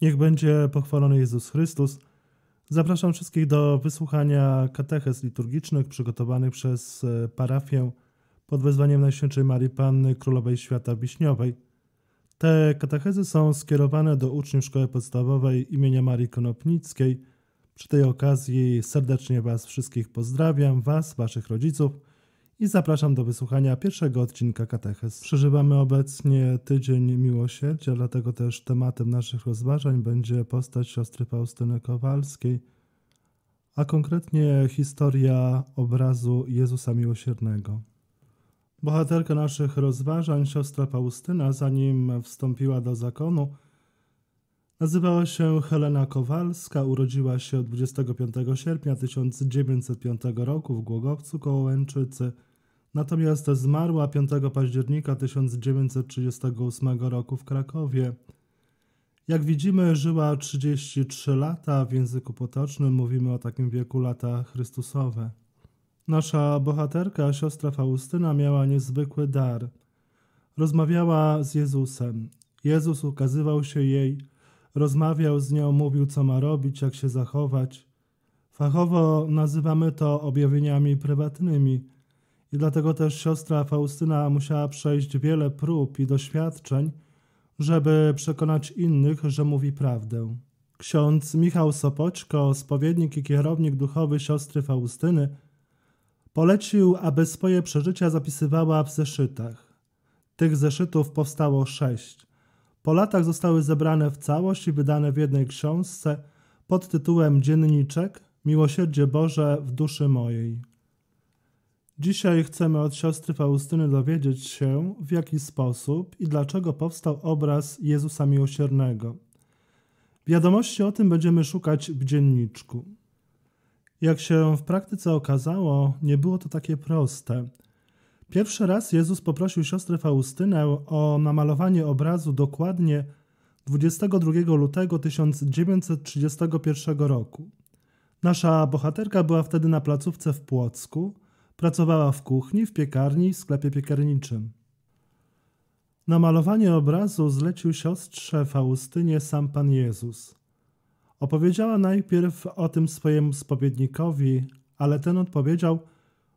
Niech będzie pochwalony Jezus Chrystus. Zapraszam wszystkich do wysłuchania kateches liturgicznych przygotowanych przez e, parafię pod wezwaniem Najświętszej Marii Panny Królowej Świata Wiśniowej. Te katechezy są skierowane do uczniów Szkoły Podstawowej imienia Marii Konopnickiej. Przy tej okazji serdecznie Was wszystkich pozdrawiam, Was, Waszych rodziców – i zapraszam do wysłuchania pierwszego odcinka Kateches. Przeżywamy obecnie tydzień miłosierdzia, dlatego też tematem naszych rozważań będzie postać siostry Faustyny Kowalskiej, a konkretnie historia obrazu Jezusa Miłosiernego. Bohaterka naszych rozważań, siostra Paustyna, zanim wstąpiła do zakonu, Nazywała się Helena Kowalska, urodziła się 25 sierpnia 1905 roku w Głogowcu koło Łęczycy. Natomiast zmarła 5 października 1938 roku w Krakowie. Jak widzimy, żyła 33 lata, w języku potocznym mówimy o takim wieku lata Chrystusowe. Nasza bohaterka, siostra Faustyna, miała niezwykły dar. Rozmawiała z Jezusem. Jezus ukazywał się jej, rozmawiał z nią, mówił co ma robić, jak się zachować. Fachowo nazywamy to objawieniami prywatnymi – i dlatego też siostra Faustyna musiała przejść wiele prób i doświadczeń, żeby przekonać innych, że mówi prawdę. Ksiądz Michał Sopoćko, spowiednik i kierownik duchowy siostry Faustyny, polecił, aby swoje przeżycia zapisywała w zeszytach. Tych zeszytów powstało sześć. Po latach zostały zebrane w całość i wydane w jednej książce pod tytułem Dzienniczek Miłosierdzie Boże w duszy mojej. Dzisiaj chcemy od siostry Faustyny dowiedzieć się, w jaki sposób i dlaczego powstał obraz Jezusa Miłosiernego. Wiadomości o tym będziemy szukać w dzienniczku. Jak się w praktyce okazało, nie było to takie proste. Pierwszy raz Jezus poprosił siostrę Faustynę o namalowanie obrazu dokładnie 22 lutego 1931 roku. Nasza bohaterka była wtedy na placówce w Płocku – Pracowała w kuchni, w piekarni, w sklepie piekarniczym. Namalowanie obrazu zlecił siostrze Faustynie sam Pan Jezus. Opowiedziała najpierw o tym swojemu spowiednikowi, ale ten odpowiedział,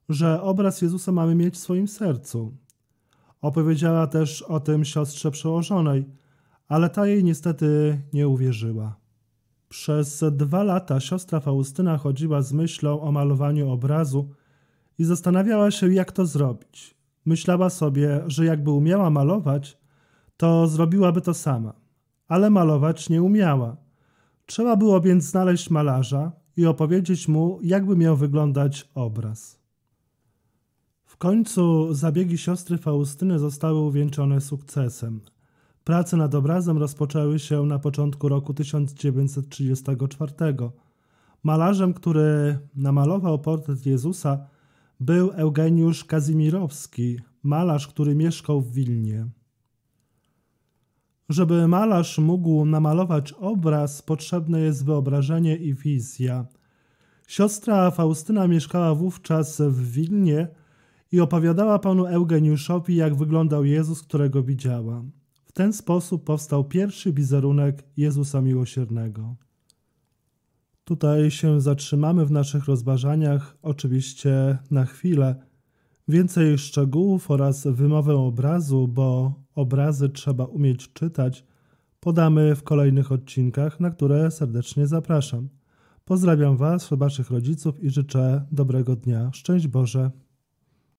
że obraz Jezusa mamy mieć w swoim sercu. Opowiedziała też o tym siostrze przełożonej, ale ta jej niestety nie uwierzyła. Przez dwa lata siostra Faustyna chodziła z myślą o malowaniu obrazu, i zastanawiała się, jak to zrobić. Myślała sobie, że jakby umiała malować, to zrobiłaby to sama, ale malować nie umiała. Trzeba było więc znaleźć malarza i opowiedzieć mu, jakby miał wyglądać obraz. W końcu zabiegi siostry Faustyny zostały uwieńczone sukcesem. Prace nad obrazem rozpoczęły się na początku roku 1934. Malarzem, który namalował portret Jezusa, był Eugeniusz Kazimirowski, malarz, który mieszkał w Wilnie. Żeby malarz mógł namalować obraz, potrzebne jest wyobrażenie i wizja. Siostra Faustyna mieszkała wówczas w Wilnie i opowiadała panu Eugeniuszowi, jak wyglądał Jezus, którego widziała. W ten sposób powstał pierwszy wizerunek Jezusa Miłosiernego. Tutaj się zatrzymamy w naszych rozważaniach, oczywiście na chwilę. Więcej szczegółów oraz wymowę obrazu, bo obrazy trzeba umieć czytać, podamy w kolejnych odcinkach, na które serdecznie zapraszam. Pozdrawiam Was, Waszych rodziców i życzę dobrego dnia. Szczęść Boże!